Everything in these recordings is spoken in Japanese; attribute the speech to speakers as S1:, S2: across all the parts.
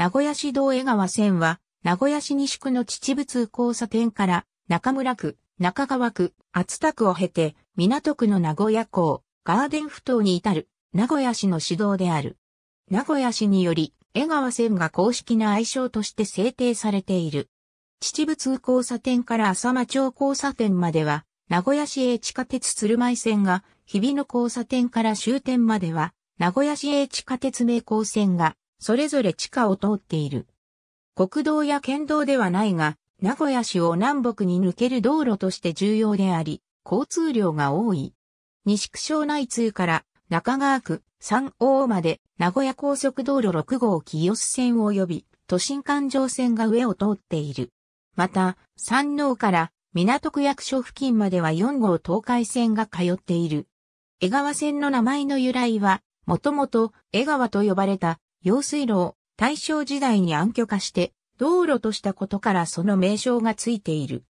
S1: 名古屋市道江川線は、名古屋市西区の秩父通交差点から、中村区、中川区、厚田区を経て、港区の名古屋港、ガーデン埠頭に至る、名古屋市の市道である。名古屋市により、江川線が公式な愛称として制定されている。秩父通交差点から浅間町交差点までは、名古屋市営地下鉄鶴舞線が、日比野交差点から終点までは、名古屋市営地下鉄名高線が、それぞれ地下を通っている。国道や県道ではないが、名古屋市を南北に抜ける道路として重要であり、交通量が多い。西区省内通から中川区三王まで名古屋高速道路6号清洲線及び都心環状線が上を通っている。また、山王から港区役所付近までは4号東海線が通っている。江川線の名前の由来は、もともと江川と呼ばれた用水路を大正時代に暗渠化して道路としたことからその名称がついている。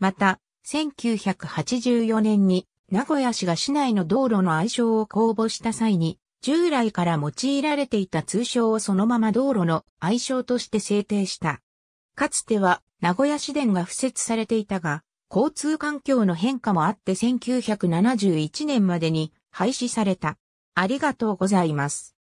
S1: また、1984年に名古屋市が市内の道路の愛称を公募した際に、従来から用いられていた通称をそのまま道路の愛称として制定した。かつては名古屋市電が付設されていたが、交通環境の変化もあって1971年までに廃止された。ありがとうございます。